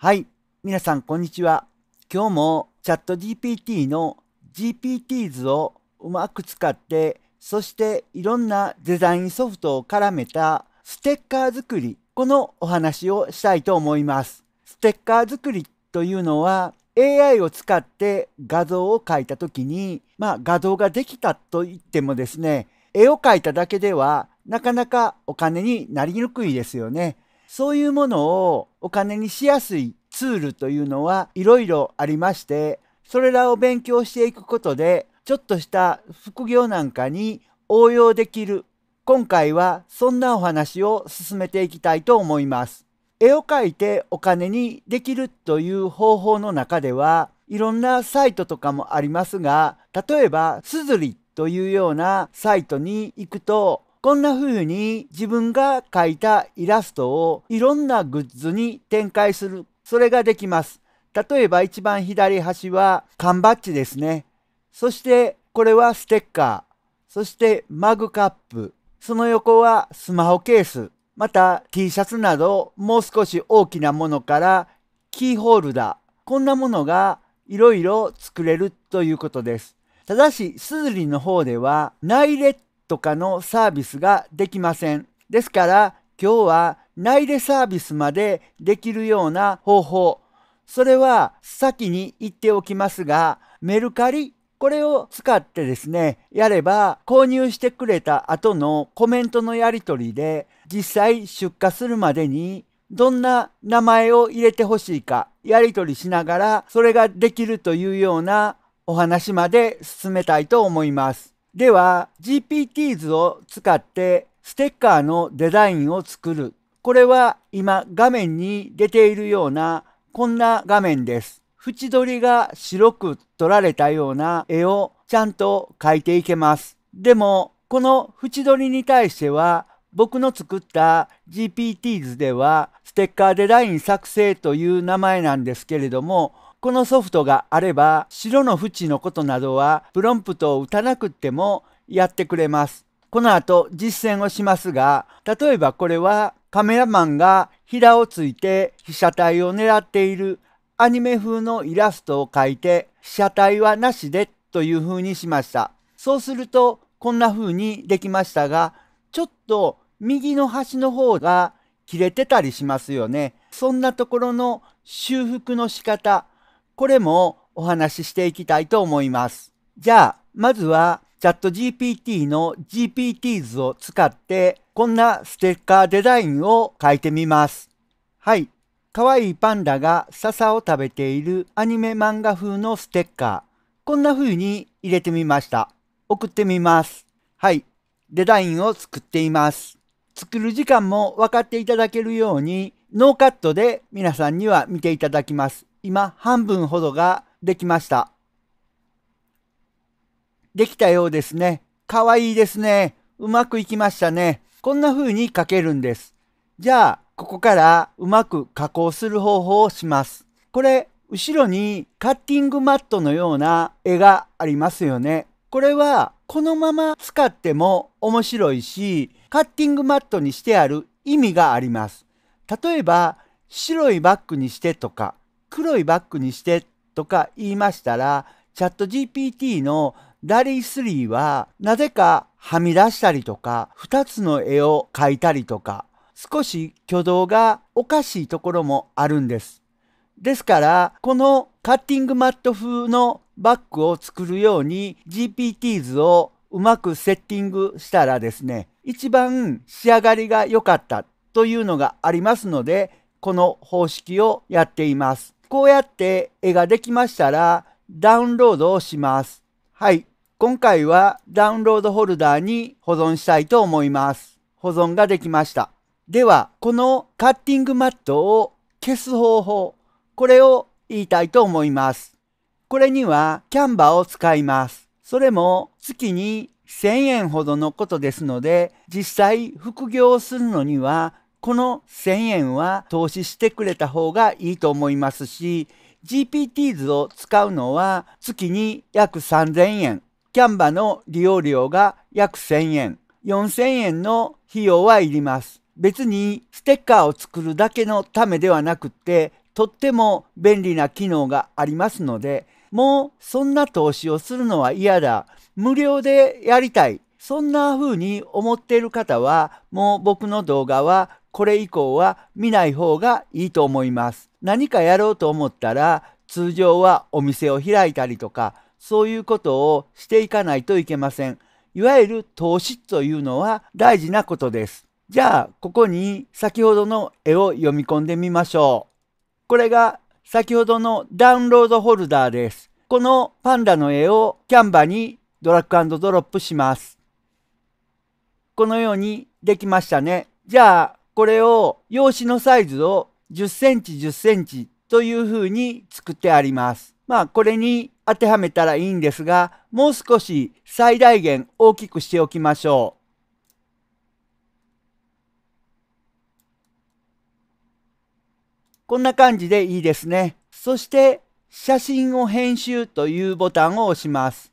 はい。皆さん、こんにちは。今日もチャット GPT の g p t 図をうまく使って、そしていろんなデザインソフトを絡めたステッカー作り、このお話をしたいと思います。ステッカー作りというのは AI を使って画像を描いた時に、まあ画像ができたと言ってもですね、絵を描いただけではなかなかお金になりにくいですよね。そういうものをお金にしやすいツールというのはいろいろありまして、それらを勉強していくことで、ちょっとした副業なんかに応用できる。今回はそんなお話を進めていきたいと思います。絵を描いてお金にできるという方法の中では、いろんなサイトとかもありますが、例えば、すずりというようなサイトに行くとこんな風に自分が描いたイラストをいろんなグッズに展開する。それができます。例えば一番左端は缶バッジですね。そしてこれはステッカー。そしてマグカップ。その横はスマホケース。また T シャツなどもう少し大きなものからキーホルダー。こんなものがいろいろ作れるということです。ただし、スズリの方では内列とかのサービスができません。ですから今日は内でサービスまでできるような方法。それは先に言っておきますが、メルカリこれを使ってですね、やれば購入してくれた後のコメントのやり取りで実際出荷するまでにどんな名前を入れてほしいかやり取りしながらそれができるというようなお話まで進めたいと思います。では GPTs を使ってステッカーのデザインを作る。これは今画面に出ているようなこんな画面です。縁取りが白く取られたような絵をちゃんと描いていけます。でもこの縁取りに対しては僕の作った GPTs ではステッカーデザイン作成という名前なんですけれどもこのソフトがあれば、白の縁のことなどは、プロンプトを打たなくってもやってくれます。この後実践をしますが、例えばこれはカメラマンが平をついて被写体を狙っているアニメ風のイラストを描いて被写体はなしでという風にしました。そうするとこんな風にできましたが、ちょっと右の端の方が切れてたりしますよね。そんなところの修復の仕方、これもお話ししていきたいと思います。じゃあ、まずはチャット GPT の GPTs を使ってこんなステッカーデザインを書いてみます。はい。可愛いパンダが笹を食べているアニメ漫画風のステッカー。こんな風に入れてみました。送ってみます。はい。デザインを作っています。作る時間も分かっていただけるようにノーカットで皆さんには見ていただきます。今、半分ほどができました。できたようですね。かわいいですね。うまくいきましたね。こんな風に書けるんです。じゃあ、ここからうまく加工する方法をします。これ、後ろにカッティングマットのような絵がありますよね。これはこのまま使っても面白いし、カッティングマットにしてある意味があります。例えば白いバッグにしてとか黒いバッグにしてとか言いましたらチャット GPT のダリー3はなぜかはみ出したりとか2つの絵を描いたりとか少し挙動がおかしいところもあるんです。ですからこのカッティングマット風のバッグを作るように GPT 図をうまくセッティングしたらですね一番仕上がりが良かったというのがありますので、この方式をやっています。こうやって絵ができましたら、ダウンロードをします。はい。今回はダウンロードフォルダに保存したいと思います。保存ができました。では、このカッティングマットを消す方法、これを言いたいと思います。これにはキャンバーを使います。それも月に1000円ほどのことですので、実際副業するのには、この1000円は投資してくれた方がいいと思いますし、GPTs を使うのは月に約3000円、キャンバの利用料が約1000円、4000円の費用はいります。別にステッカーを作るだけのためではなくって、とっても便利な機能がありますので、もうそんな投資をするのは嫌だ。無料でやりたい。そんな風に思っている方は、もう僕の動画はこれ以降は見ない方がいいと思います。何かやろうと思ったら、通常はお店を開いたりとか、そういうことをしていかないといけません。いわゆる投資というのは大事なことです。じゃあ、ここに先ほどの絵を読み込んでみましょう。これが先ほどのダウンロードホルダーです。このパンダの絵をキャンバにドラッグドロップします。このようにできましたね。じゃあ、これを用紙のサイズを10センチ10センチというふうに作ってあります。まあ、これに当てはめたらいいんですが、もう少し最大限大きくしておきましょう。こんな感じでいいですね。そして、写真を編集というボタンを押します。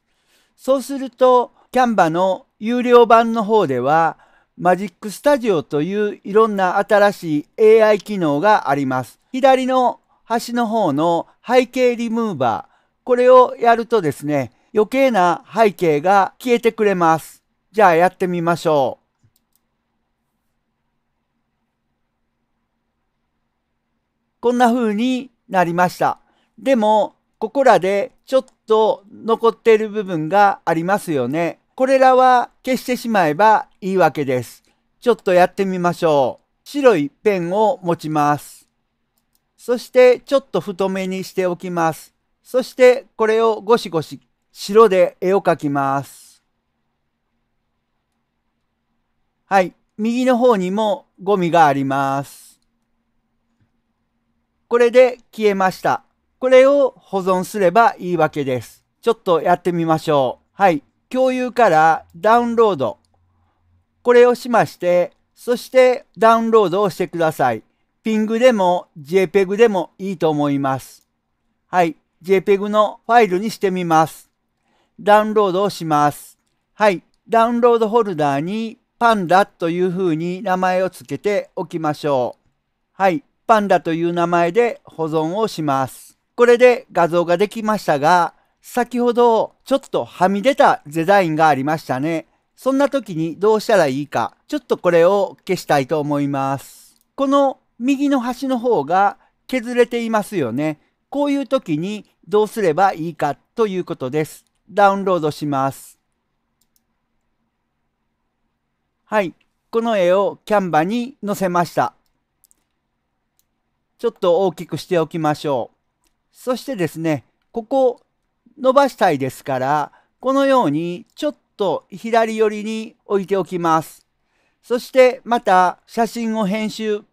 そうすると、キャンバの有料版の方では、マジックスタジオといういろんな新しい AI 機能があります。左の端の方の背景リムーバー。これをやるとですね、余計な背景が消えてくれます。じゃあやってみましょう。こんな風になりました。でも、ここらでちょっと残っている部分がありますよね。これらは消してしまえばいいわけです。ちょっとやってみましょう。白いペンを持ちます。そしてちょっと太めにしておきます。そしてこれをゴシゴシ白で絵を描きます。はい。右の方にもゴミがあります。これで消えました。これを保存すればいいわけです。ちょっとやってみましょう。はい。共有からダウンロード。これをしまして、そしてダウンロードをしてください。ping でも jpeg でもいいと思います。はい。jpeg のファイルにしてみます。ダウンロードをします。はい。ダウンロードフォルダーにパンダという風に名前を付けておきましょう。はい。パンダという名前で保存をします。これで画像ができましたが、先ほどちょっとはみ出たデザインがありましたね。そんな時にどうしたらいいか、ちょっとこれを消したいと思います。この右の端の方が削れていますよね。こういう時にどうすればいいかということです。ダウンロードします。はい。この絵をキャンバに載せました。ちょっと大きくしておきましょう。そしてですね、ここ伸ばしたいですから、このようにちょっと左寄りに置いておきます。そしてまた写真を編集。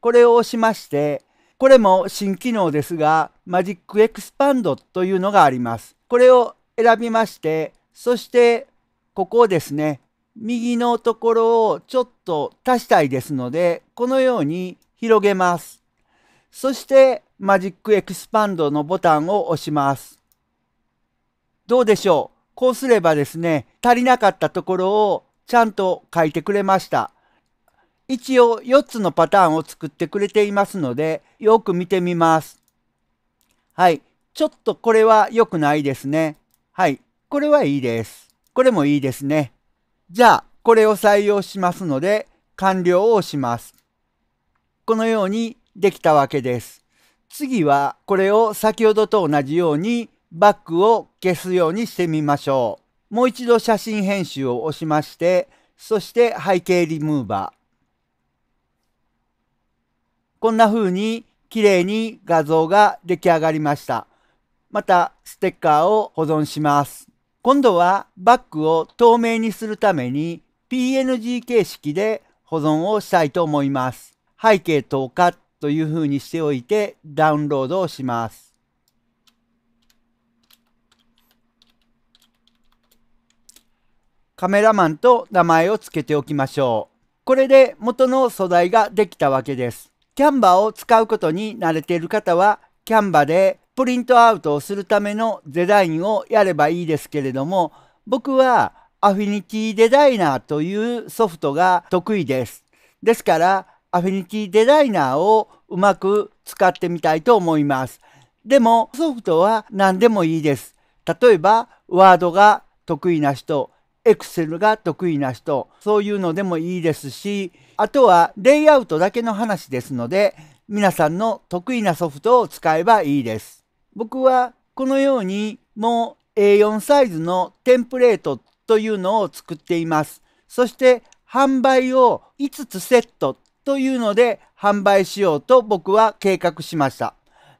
これを押しまして、これも新機能ですが、マジックエクスパンドというのがあります。これを選びまして、そしてここをですね、右のところをちょっと足したいですので、このように広げます。そしてマジックエクスパンドのボタンを押します。どうでしょうこうすればですね、足りなかったところをちゃんと書いてくれました。一応4つのパターンを作ってくれていますので、よく見てみます。はい。ちょっとこれは良くないですね。はい。これはいいです。これもいいですね。じゃあ、これを採用しますので、完了を押します。このようにできたわけです。次はこれを先ほどと同じようにバックを消すようにしてみましょう。もう一度写真編集を押しまして、そして背景リムーバー。こんな風に綺麗に画像が出来上がりました。またステッカーを保存します。今度はバッグを透明にするために PNG 形式で保存をしたいと思います。背景とカッというふうにしておいてダウンロードをします。カメラマンと名前を付けておきましょう。これで元の素材ができたわけです。キャンバーを使うことに慣れている方は、キャンバでプリントアウトをするためのデザインをやればいいですけれども、僕はアフィニティデザイナーというソフトが得意です。ですから、アフィニティデザイナーをうまく使ってみたいと思います。でもソフトは何でもいいです。例えばワードが得意な人、エクセルが得意な人、そういうのでもいいですし、あとはレイアウトだけの話ですので、皆さんの得意なソフトを使えばいいです。僕はこのようにもう A4 サイズのテンプレートというのを作っています。そして販売を5つセットというので販売しようと僕は計画しました。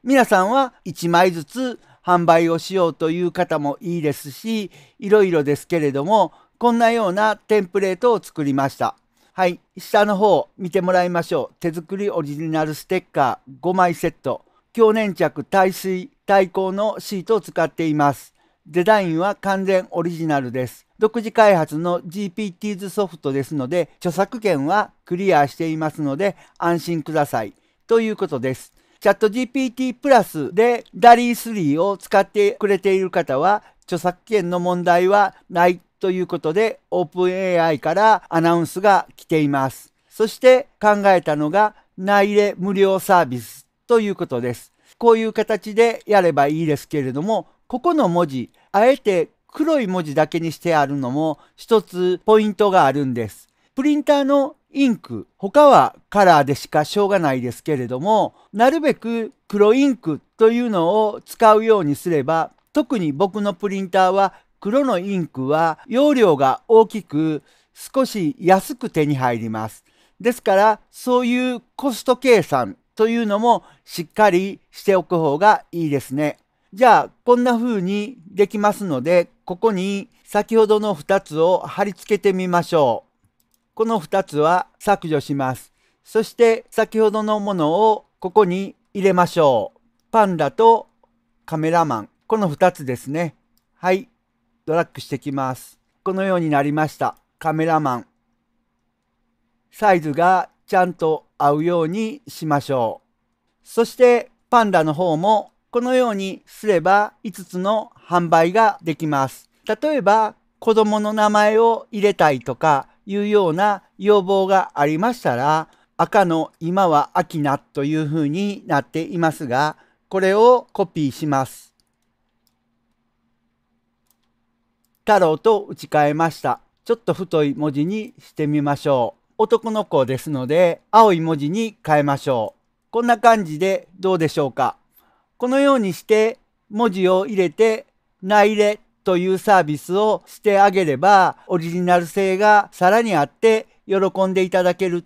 皆さんは1枚ずつ販売をしようという方もいいですし、いろいろですけれども、こんなようなテンプレートを作りました。はい、下の方見てもらいましょう。手作りオリジナルステッカー5枚セット。強粘着耐水、耐光のシートを使っています。デザインは完全オリジナルです。独自開発の GPTs ソフトですので、著作権はクリアしていますので安心ください。ということです。チャット GPT プラスで DALI3 を使ってくれている方は、著作権の問題はないということで、OpenAI からアナウンスが来ています。そして考えたのが、内入れ無料サービスということです。こういう形でやればいいですけれども、ここの文字、あえて黒い文字だけにしてあるのも一つポイントがあるんです。プリンターのインク、他はカラーでしかしょうがないですけれども、なるべく黒インクというのを使うようにすれば、特に僕のプリンターは黒のインクは容量が大きく少し安く手に入ります。ですからそういうコスト計算というのもしっかりしておく方がいいですね。じゃあ、こんな風にできますので、ここに先ほどの2つを貼り付けてみましょう。この2つは削除します。そして先ほどのものをここに入れましょう。パンダとカメラマン。この2つですね。はい。ドラッグしてきます。このようになりました。カメラマン。サイズがちゃんと合うようにしましょう。そしてパンダの方もこのようにすれば5つの販売ができます。例えば、子供の名前を入れたいとかいうような要望がありましたら、赤の今は秋なというふうになっていますが、これをコピーします。太郎と打ち替えました。ちょっと太い文字にしてみましょう。男の子ですので、青い文字に変えましょう。こんな感じでどうでしょうか。このようにして文字を入れて内入れというサービスをしてあげればオリジナル性がさらにあって喜んでいただける。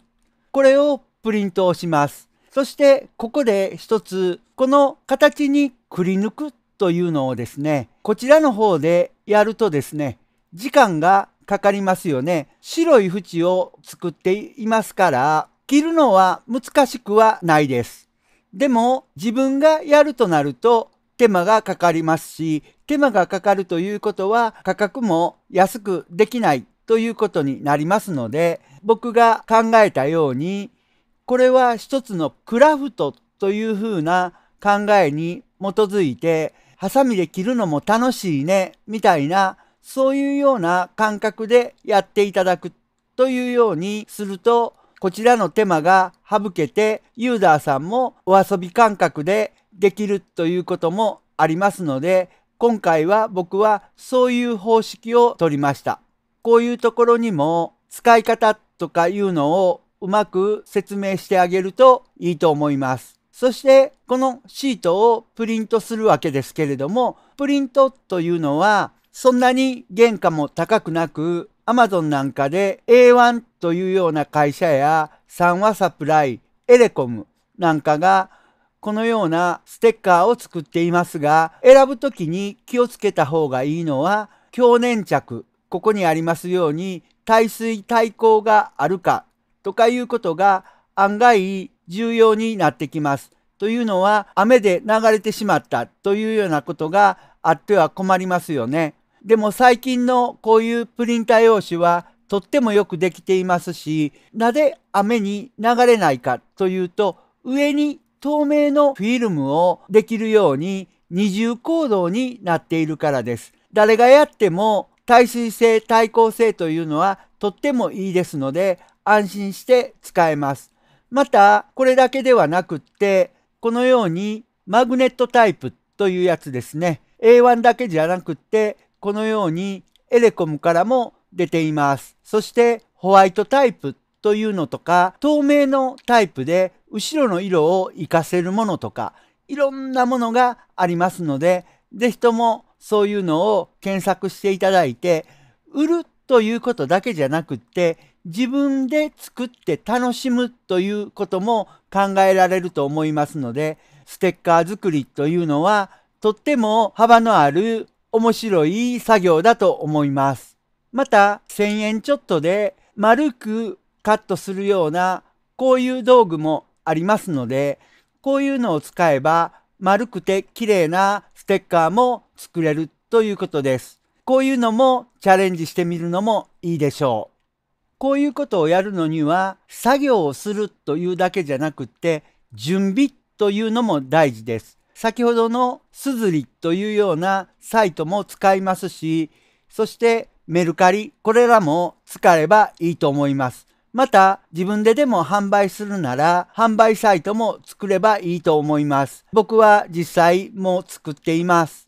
これをプリントをします。そしてここで一つこの形にくり抜くというのをですね、こちらの方でやるとですね、時間がかかりますよね。白い縁を作っていますから、切るのは難しくはないです。でも自分がやるとなると手間がかかりますし手間がかかるということは価格も安くできないということになりますので僕が考えたようにこれは一つのクラフトというふうな考えに基づいてハサミで切るのも楽しいねみたいなそういうような感覚でやっていただくというようにするとこちらの手間が省けて、ユーザーさんもお遊び感覚でできるということもありますので、今回は僕はそういう方式を取りました。こういうところにも使い方とかいうのをうまく説明してあげるといいと思います。そしてこのシートをプリントするわけですけれども、プリントというのはそんなに原価も高くなく Amazon なんかで A1 というような会社や三和サプライ、エレコムなんかがこのようなステッカーを作っていますが、選ぶときに気をつけた方がいいのは、強粘着、ここにありますように耐水耐抗があるかとかいうことが案外重要になってきます。というのは雨で流れてしまったというようなことがあっては困りますよね。でも最近のこういうプリンタ用紙はとってもよくできていますし、なぜ雨に流れないかというと、上に透明のフィルムをできるように二重構造になっているからです。誰がやっても耐水性、耐光性というのはとってもいいですので、安心して使えます。また、これだけではなくって、このようにマグネットタイプというやつですね。A1 だけじゃなくって、このようにエレコムからも出ています。そしてホワイトタイプというのとか、透明のタイプで後ろの色を活かせるものとか、いろんなものがありますので、是非ともそういうのを検索していただいて、売るということだけじゃなくって、自分で作って楽しむということも考えられると思いますので、ステッカー作りというのはとっても幅のある面白い作業だと思います。また1000円ちょっとで丸くカットするようなこういう道具もありますのでこういうのを使えば丸くて綺麗なステッカーも作れるということです。こういうのもチャレンジしてみるのもいいでしょう。こういうことをやるのには作業をするというだけじゃなくって準備というのも大事です。先ほどのすずりというようなサイトも使いますし、そしてメルカリ、これらも使えばいいと思います。また、自分ででも販売するなら、販売サイトも作ればいいと思います。僕は実際もう作っています。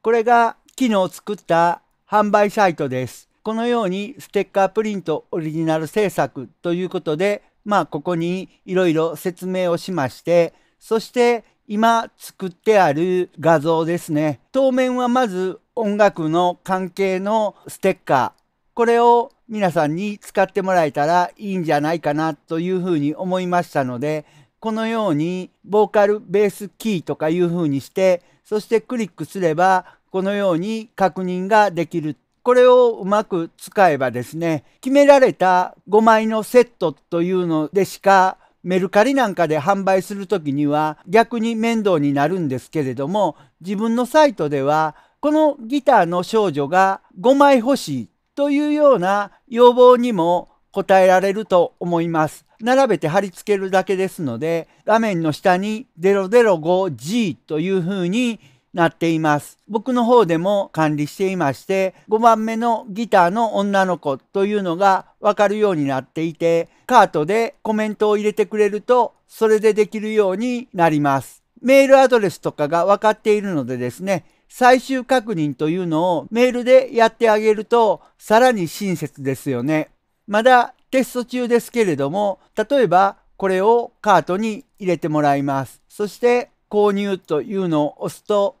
これが昨日作った販売サイトです。このようにステッカープリントオリジナル制作ということで、まあここにいろいろ説明をしまして、そして今作ってある画像ですね当面はまず音楽の関係のステッカーこれを皆さんに使ってもらえたらいいんじゃないかなというふうに思いましたのでこのようにボーカルベースキーとかいうふうにしてそしてクリックすればこのように確認ができるこれをうまく使えばですね決められた5枚のセットというのでしかメルカリなんかで販売する時には逆に面倒になるんですけれども自分のサイトではこのギターの少女が5枚欲しいというような要望にも応えられると思います。並べて貼り付けるだけですので画面の下に 005G というふうになっています。僕の方でも管理していまして、5番目のギターの女の子というのがわかるようになっていて、カートでコメントを入れてくれると、それでできるようになります。メールアドレスとかが分かっているのでですね、最終確認というのをメールでやってあげると、さらに親切ですよね。まだテスト中ですけれども、例えばこれをカートに入れてもらいます。そして購入というのを押すと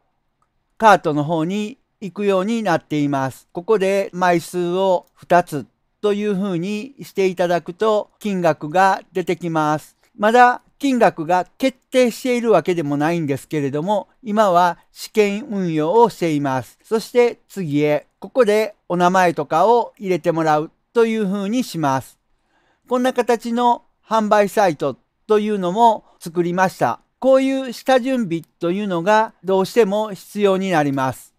カートの方に行くようになっています。ここで枚数を2つというふうにしていただくと金額が出てきます。まだ金額が決定しているわけでもないんですけれども、今は試験運用をしています。そして次へ、ここでお名前とかを入れてもらうというふうにします。こんな形の販売サイトというのも作りました。こういう下準備というのがどうしても必要になります。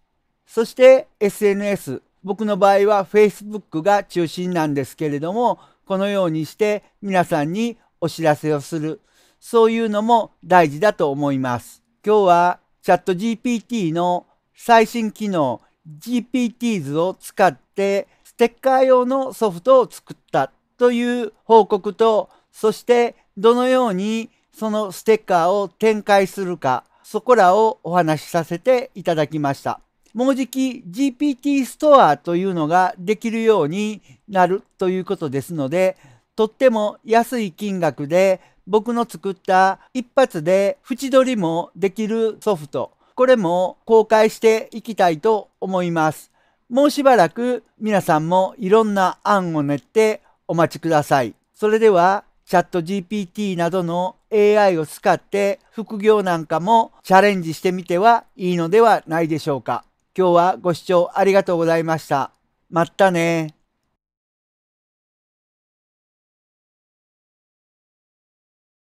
そして SNS、僕の場合は Facebook が中心なんですけれども、このようにして皆さんにお知らせをする、そういうのも大事だと思います。今日はチャット GPT の最新機能 GPTs を使ってステッカー用のソフトを作ったという報告と、そしてどのようにそのステッカーを展開するか、そこらをお話しさせていただきました。もうじき GPT ストアというのができるようになるということですので、とっても安い金額で僕の作った一発で縁取りもできるソフト、これも公開していきたいと思います。もうしばらく皆さんもいろんな案を練ってお待ちください。それではチャット GPT などの AI を使って副業なんかもチャレンジしてみてはいいのではないでしょうか。今日はご視聴ありがとうございました。またね